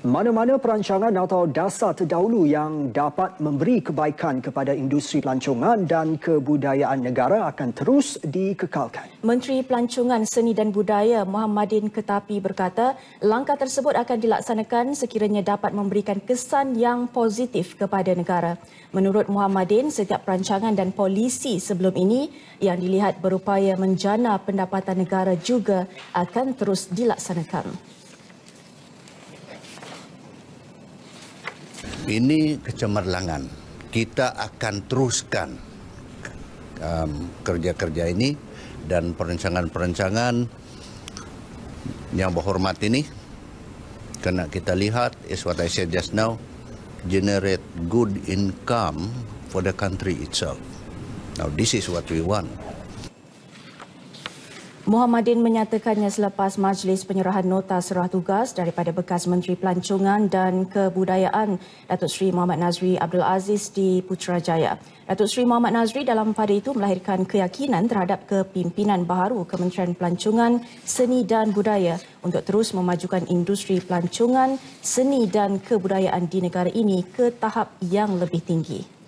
mana-mana perancangan atau dasar terdahulu yang dapat memberi kebaikan kepada industri pelancongan dan kebudayaan negara akan terus dikekalkan. Menteri Pelancongan Seni dan Budaya Muhammadin Ketapi berkata, langkah tersebut akan dilaksanakan sekiranya dapat memberikan kesan yang positif kepada negara. Menurut Muhammadin, setiap perancangan dan polisi sebelum ini yang dilihat berupaya menjana pendapatan negara juga akan terus dilaksanakan. ini kecemerlangan. Kita akan teruskan um, kerja-kerja um, ini dan perancangan-perancangan yang berhormat ini. Kena kita lihat, is what I said just now, generate good income for the country itself. Now this is what we want. Muhammadin menyatakannya selepas majlis penyerahan nota serah tugas daripada bekas Menteri Pelancongan dan Kebudayaan Datuk Seri Muhammad Nazri Abdul Aziz di Putrajaya. Datuk Seri Muhammad Nazri dalam pada itu melahirkan keyakinan terhadap kepimpinan baru Kementerian Pelancongan, Seni dan Budaya untuk terus memajukan industri pelancongan, seni dan kebudayaan di negara ini ke tahap yang lebih tinggi.